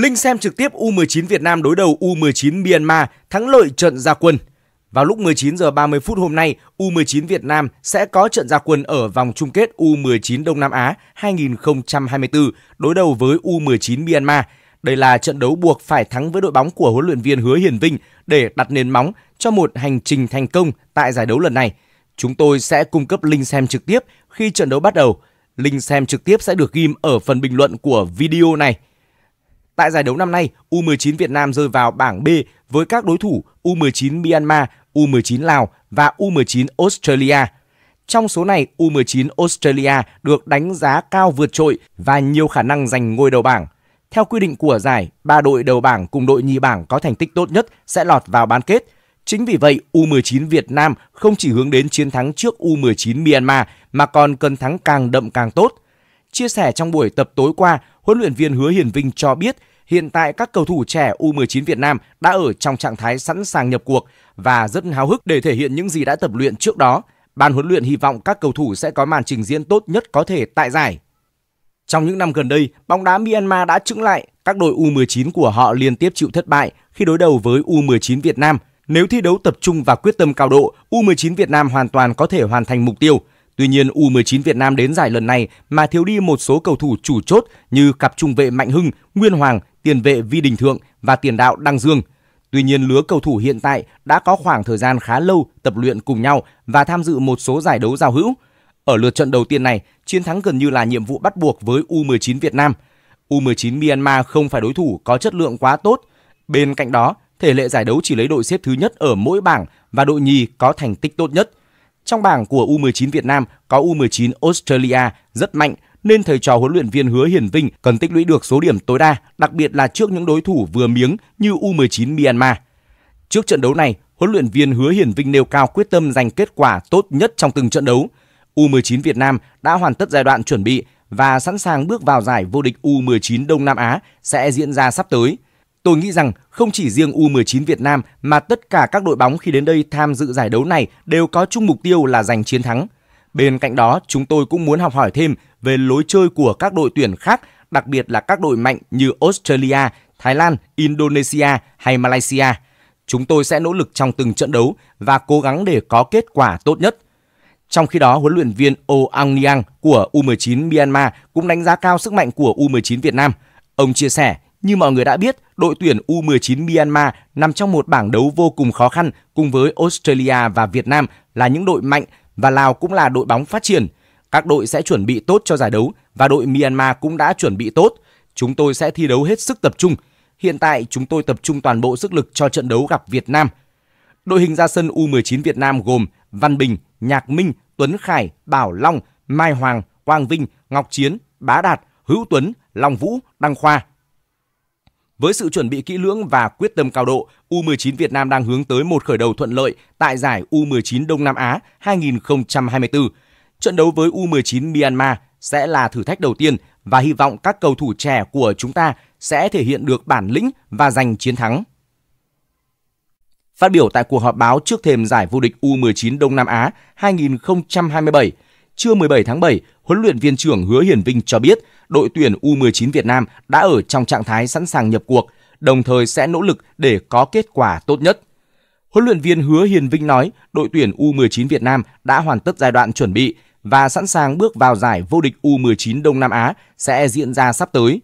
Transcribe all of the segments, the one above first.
Linh xem trực tiếp U19 Việt Nam đối đầu U19 Myanmar thắng lợi trận gia quân. Vào lúc 19 giờ 30 phút hôm nay, U19 Việt Nam sẽ có trận gia quân ở vòng chung kết U19 Đông Nam Á 2024 đối đầu với U19 Myanmar. Đây là trận đấu buộc phải thắng với đội bóng của huấn luyện viên Hứa Hiền Vinh để đặt nền móng cho một hành trình thành công tại giải đấu lần này. Chúng tôi sẽ cung cấp link xem trực tiếp khi trận đấu bắt đầu. Link xem trực tiếp sẽ được ghim ở phần bình luận của video này. Tại giải đấu năm nay, U19 Việt Nam rơi vào bảng B với các đối thủ U19 Myanmar, U19 Lào và U19 Australia. Trong số này, U19 Australia được đánh giá cao vượt trội và nhiều khả năng giành ngôi đầu bảng. Theo quy định của giải, ba đội đầu bảng cùng đội nhì bảng có thành tích tốt nhất sẽ lọt vào bán kết. Chính vì vậy, U19 Việt Nam không chỉ hướng đến chiến thắng trước U19 Myanmar mà còn cần thắng càng đậm càng tốt. Chia sẻ trong buổi tập tối qua, huấn luyện viên Hứa Hiền Vinh cho biết hiện tại các cầu thủ trẻ U19 Việt Nam đã ở trong trạng thái sẵn sàng nhập cuộc và rất háo hức để thể hiện những gì đã tập luyện trước đó. Ban huấn luyện hy vọng các cầu thủ sẽ có màn trình diễn tốt nhất có thể tại giải. Trong những năm gần đây, bóng đá Myanmar đã chứng lại, các đội U19 của họ liên tiếp chịu thất bại khi đối đầu với U19 Việt Nam. Nếu thi đấu tập trung và quyết tâm cao độ, U19 Việt Nam hoàn toàn có thể hoàn thành mục tiêu. Tuy nhiên, U19 Việt Nam đến giải lần này mà thiếu đi một số cầu thủ chủ chốt như cặp trung vệ Mạnh Hưng, Nguyên Hoàng tiền vệ Vi Đình Thượng và tiền đạo Đăng Dương. Tuy nhiên lứa cầu thủ hiện tại đã có khoảng thời gian khá lâu tập luyện cùng nhau và tham dự một số giải đấu giao hữu. Ở lượt trận đầu tiên này, chiến thắng gần như là nhiệm vụ bắt buộc với U19 Việt Nam. U19 Myanmar không phải đối thủ có chất lượng quá tốt. Bên cạnh đó, thể lệ giải đấu chỉ lấy đội xếp thứ nhất ở mỗi bảng và đội nhì có thành tích tốt nhất. Trong bảng của U19 Việt Nam có U19 Australia rất mạnh nên thầy trò huấn luyện viên Hứa Hiển Vinh cần tích lũy được số điểm tối đa, đặc biệt là trước những đối thủ vừa miếng như U19 Myanmar. Trước trận đấu này, huấn luyện viên Hứa Hiển Vinh nêu cao quyết tâm giành kết quả tốt nhất trong từng trận đấu. U19 Việt Nam đã hoàn tất giai đoạn chuẩn bị và sẵn sàng bước vào giải vô địch U19 Đông Nam Á sẽ diễn ra sắp tới. Tôi nghĩ rằng không chỉ riêng U19 Việt Nam mà tất cả các đội bóng khi đến đây tham dự giải đấu này đều có chung mục tiêu là giành chiến thắng – Bên cạnh đó, chúng tôi cũng muốn học hỏi thêm về lối chơi của các đội tuyển khác, đặc biệt là các đội mạnh như Australia, Thái Lan, Indonesia hay Malaysia. Chúng tôi sẽ nỗ lực trong từng trận đấu và cố gắng để có kết quả tốt nhất. Trong khi đó, huấn luyện viên O Ang Niang của U19 Myanmar cũng đánh giá cao sức mạnh của U19 Việt Nam. Ông chia sẻ, như mọi người đã biết, đội tuyển U19 Myanmar nằm trong một bảng đấu vô cùng khó khăn cùng với Australia và Việt Nam là những đội mạnh và Lào cũng là đội bóng phát triển. Các đội sẽ chuẩn bị tốt cho giải đấu và đội Myanmar cũng đã chuẩn bị tốt. Chúng tôi sẽ thi đấu hết sức tập trung. Hiện tại chúng tôi tập trung toàn bộ sức lực cho trận đấu gặp Việt Nam. Đội hình ra sân U19 Việt Nam gồm Văn Bình, Nhạc Minh, Tuấn Khải, Bảo Long, Mai Hoàng, Quang Vinh, Ngọc Chiến, Bá Đạt, Hữu Tuấn, Long Vũ, Đăng Khoa. Với sự chuẩn bị kỹ lưỡng và quyết tâm cao độ, U19 Việt Nam đang hướng tới một khởi đầu thuận lợi tại giải U19 Đông Nam Á 2024. Trận đấu với U19 Myanmar sẽ là thử thách đầu tiên và hy vọng các cầu thủ trẻ của chúng ta sẽ thể hiện được bản lĩnh và giành chiến thắng. Phát biểu tại cuộc họp báo trước thềm giải vô địch U19 Đông Nam Á 2027, Trưa 17 tháng 7, huấn luyện viên trưởng Hứa Hiển Vinh cho biết đội tuyển U19 Việt Nam đã ở trong trạng thái sẵn sàng nhập cuộc, đồng thời sẽ nỗ lực để có kết quả tốt nhất. Huấn luyện viên Hứa Hiền Vinh nói đội tuyển U19 Việt Nam đã hoàn tất giai đoạn chuẩn bị và sẵn sàng bước vào giải vô địch U19 Đông Nam Á sẽ diễn ra sắp tới.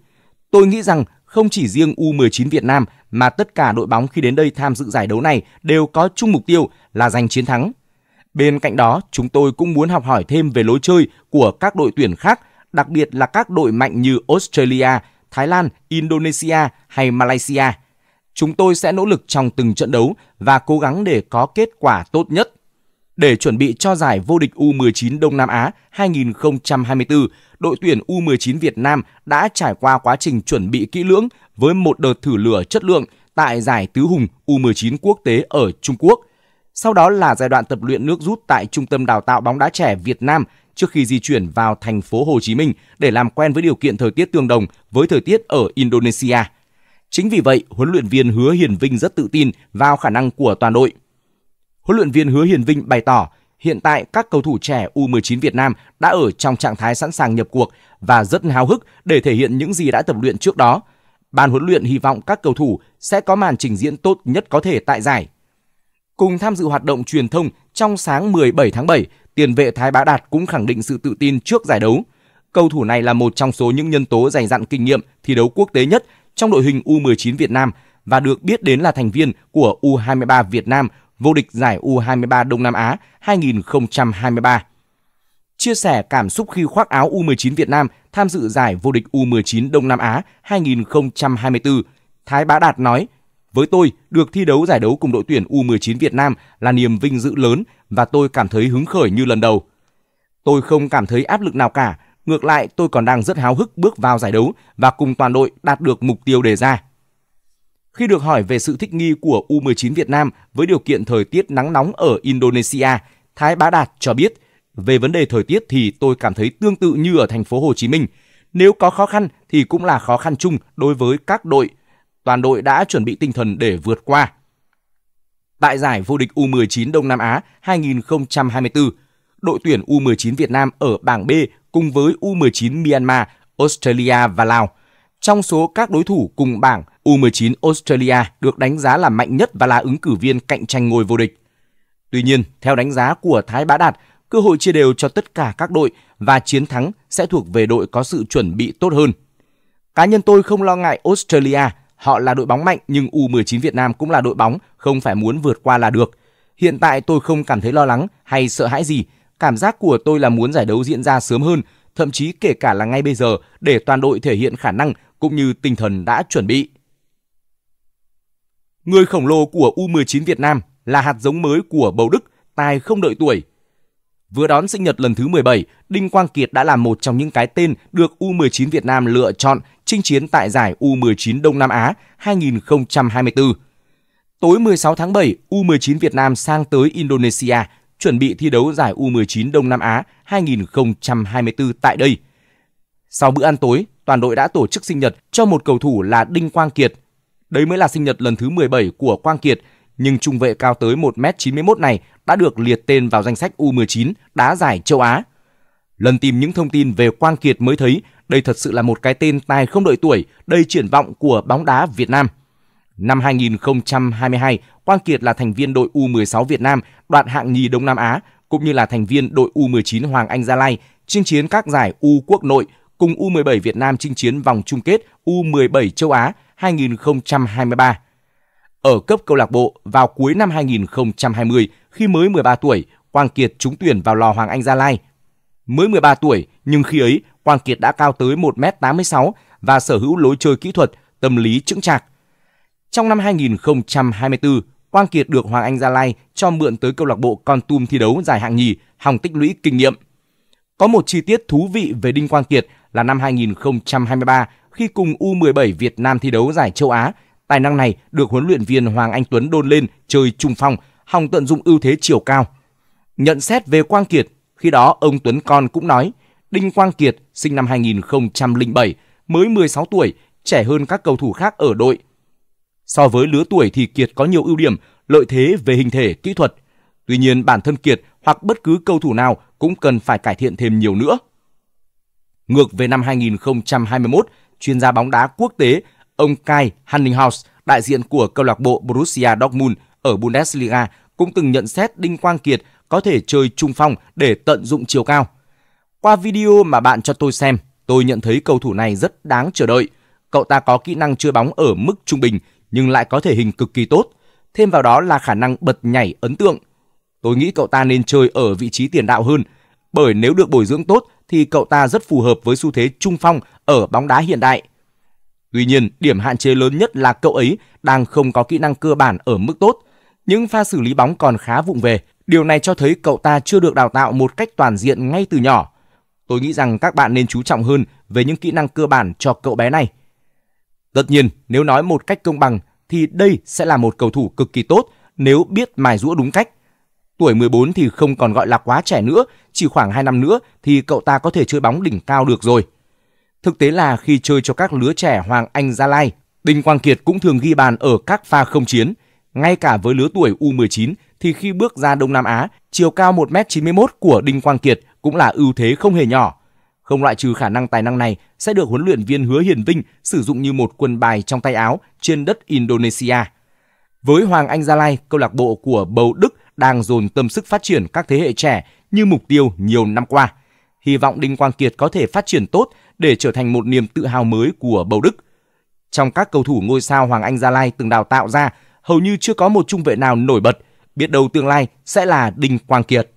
Tôi nghĩ rằng không chỉ riêng U19 Việt Nam mà tất cả đội bóng khi đến đây tham dự giải đấu này đều có chung mục tiêu là giành chiến thắng. Bên cạnh đó, chúng tôi cũng muốn học hỏi thêm về lối chơi của các đội tuyển khác, đặc biệt là các đội mạnh như Australia, Thái Lan, Indonesia hay Malaysia. Chúng tôi sẽ nỗ lực trong từng trận đấu và cố gắng để có kết quả tốt nhất. Để chuẩn bị cho giải vô địch U19 Đông Nam Á 2024, đội tuyển U19 Việt Nam đã trải qua quá trình chuẩn bị kỹ lưỡng với một đợt thử lửa chất lượng tại giải tứ hùng U19 quốc tế ở Trung Quốc – sau đó là giai đoạn tập luyện nước rút tại Trung tâm Đào tạo bóng đá trẻ Việt Nam trước khi di chuyển vào thành phố Hồ Chí Minh để làm quen với điều kiện thời tiết tương đồng với thời tiết ở Indonesia. Chính vì vậy, huấn luyện viên Hứa Hiền Vinh rất tự tin vào khả năng của toàn đội. Huấn luyện viên Hứa Hiền Vinh bày tỏ, hiện tại các cầu thủ trẻ U19 Việt Nam đã ở trong trạng thái sẵn sàng nhập cuộc và rất háo hức để thể hiện những gì đã tập luyện trước đó. Ban huấn luyện hy vọng các cầu thủ sẽ có màn trình diễn tốt nhất có thể tại giải Cùng tham dự hoạt động truyền thông trong sáng 17 tháng 7, tiền vệ Thái Bá Đạt cũng khẳng định sự tự tin trước giải đấu. Cầu thủ này là một trong số những nhân tố dày dặn kinh nghiệm thi đấu quốc tế nhất trong đội hình U19 Việt Nam và được biết đến là thành viên của U23 Việt Nam vô địch giải U23 Đông Nam Á 2023. Chia sẻ cảm xúc khi khoác áo U19 Việt Nam tham dự giải vô địch U19 Đông Nam Á 2024, Thái Bá Đạt nói: với tôi, được thi đấu giải đấu cùng đội tuyển U19 Việt Nam là niềm vinh dự lớn và tôi cảm thấy hứng khởi như lần đầu. Tôi không cảm thấy áp lực nào cả, ngược lại tôi còn đang rất háo hức bước vào giải đấu và cùng toàn đội đạt được mục tiêu đề ra. Khi được hỏi về sự thích nghi của U19 Việt Nam với điều kiện thời tiết nắng nóng ở Indonesia, Thái Bá Đạt cho biết, về vấn đề thời tiết thì tôi cảm thấy tương tự như ở thành phố Hồ Chí Minh. Nếu có khó khăn thì cũng là khó khăn chung đối với các đội toàn đội đã chuẩn bị tinh thần để vượt qua. Tại giải vô địch U19 Đông Nam Á 2024, đội tuyển U19 Việt Nam ở bảng B cùng với U19 Myanmar, Australia và Lào. Trong số các đối thủ cùng bảng, U19 Australia được đánh giá là mạnh nhất và là ứng cử viên cạnh tranh ngôi vô địch. Tuy nhiên, theo đánh giá của Thái Bá Đạt, cơ hội chia đều cho tất cả các đội và chiến thắng sẽ thuộc về đội có sự chuẩn bị tốt hơn. Cá nhân tôi không lo ngại Australia Họ là đội bóng mạnh nhưng U19 Việt Nam cũng là đội bóng, không phải muốn vượt qua là được. Hiện tại tôi không cảm thấy lo lắng hay sợ hãi gì. Cảm giác của tôi là muốn giải đấu diễn ra sớm hơn, thậm chí kể cả là ngay bây giờ để toàn đội thể hiện khả năng cũng như tinh thần đã chuẩn bị. Người khổng lồ của U19 Việt Nam là hạt giống mới của bầu Đức, tài không đợi tuổi, Vừa đón sinh nhật lần thứ 17, Đinh Quang Kiệt đã là một trong những cái tên được U19 Việt Nam lựa chọn chinh chiến tại giải U19 Đông Nam Á 2024. Tối 16 tháng 7, U19 Việt Nam sang tới Indonesia chuẩn bị thi đấu giải U19 Đông Nam Á 2024 tại đây. Sau bữa ăn tối, toàn đội đã tổ chức sinh nhật cho một cầu thủ là Đinh Quang Kiệt. Đấy mới là sinh nhật lần thứ 17 của Quang Kiệt nhưng trung vệ cao tới 1m91 này đã được liệt tên vào danh sách U19 đá giải châu Á. Lần tìm những thông tin về Quang Kiệt mới thấy đây thật sự là một cái tên tài không đợi tuổi đầy triển vọng của bóng đá Việt Nam. Năm 2022, Quang Kiệt là thành viên đội U16 Việt Nam đoạt hạng nhì Đông Nam Á cũng như là thành viên đội U19 Hoàng Anh Gia Lai chinh chiến các giải U quốc nội cùng U17 Việt Nam chinh chiến vòng chung kết U17 châu Á 2023. Ở cấp câu lạc bộ vào cuối năm 2020, khi mới 13 tuổi, Quang Kiệt trúng tuyển vào lò Hoàng Anh Gia Lai. Mới 13 tuổi, nhưng khi ấy, Quang Kiệt đã cao tới 1m86 và sở hữu lối chơi kỹ thuật, tâm lý chững chạc. Trong năm 2024, Quang Kiệt được Hoàng Anh Gia Lai cho mượn tới câu lạc bộ Con Tum thi đấu giải hạng nhì, hòng tích lũy kinh nghiệm. Có một chi tiết thú vị về Đinh Quang Kiệt là năm 2023 khi cùng U17 Việt Nam thi đấu giải châu Á Tài năng này được huấn luyện viên Hoàng Anh Tuấn đôn lên chơi trung phong, hòng tận dụng ưu thế chiều cao. Nhận xét về Quang Kiệt, khi đó ông Tuấn Con cũng nói, Đinh Quang Kiệt sinh năm 2007, mới 16 tuổi, trẻ hơn các cầu thủ khác ở đội. So với lứa tuổi thì Kiệt có nhiều ưu điểm, lợi thế về hình thể, kỹ thuật. Tuy nhiên bản thân Kiệt hoặc bất cứ cầu thủ nào cũng cần phải cải thiện thêm nhiều nữa. Ngược về năm 2021, chuyên gia bóng đá quốc tế Ông Kai Hanninghaus, đại diện của câu lạc bộ Borussia Dortmund ở Bundesliga, cũng từng nhận xét Đinh Quang Kiệt có thể chơi trung phong để tận dụng chiều cao. Qua video mà bạn cho tôi xem, tôi nhận thấy cầu thủ này rất đáng chờ đợi. Cậu ta có kỹ năng chơi bóng ở mức trung bình nhưng lại có thể hình cực kỳ tốt. Thêm vào đó là khả năng bật nhảy ấn tượng. Tôi nghĩ cậu ta nên chơi ở vị trí tiền đạo hơn, bởi nếu được bồi dưỡng tốt thì cậu ta rất phù hợp với xu thế trung phong ở bóng đá hiện đại – Tuy nhiên, điểm hạn chế lớn nhất là cậu ấy đang không có kỹ năng cơ bản ở mức tốt. Những pha xử lý bóng còn khá vụng về. Điều này cho thấy cậu ta chưa được đào tạo một cách toàn diện ngay từ nhỏ. Tôi nghĩ rằng các bạn nên chú trọng hơn về những kỹ năng cơ bản cho cậu bé này. Tất nhiên, nếu nói một cách công bằng thì đây sẽ là một cầu thủ cực kỳ tốt nếu biết mài rũa đúng cách. Tuổi 14 thì không còn gọi là quá trẻ nữa, chỉ khoảng 2 năm nữa thì cậu ta có thể chơi bóng đỉnh cao được rồi. Thực tế là khi chơi cho các lứa trẻ Hoàng Anh Gia Lai, Đinh Quang Kiệt cũng thường ghi bàn ở các pha không chiến. Ngay cả với lứa tuổi U19 thì khi bước ra Đông Nam Á, chiều cao 1m91 của Đinh Quang Kiệt cũng là ưu thế không hề nhỏ. Không loại trừ khả năng tài năng này sẽ được huấn luyện viên Hứa Hiền Vinh sử dụng như một quân bài trong tay áo trên đất Indonesia. Với Hoàng Anh Gia Lai, câu lạc bộ của Bầu Đức đang dồn tâm sức phát triển các thế hệ trẻ như mục tiêu nhiều năm qua. Hy vọng Đinh Quang Kiệt có thể phát triển tốt để trở thành một niềm tự hào mới của Bầu Đức. Trong các cầu thủ ngôi sao Hoàng Anh Gia Lai từng đào tạo ra, hầu như chưa có một trung vệ nào nổi bật, biết đâu tương lai sẽ là Đinh Quang Kiệt.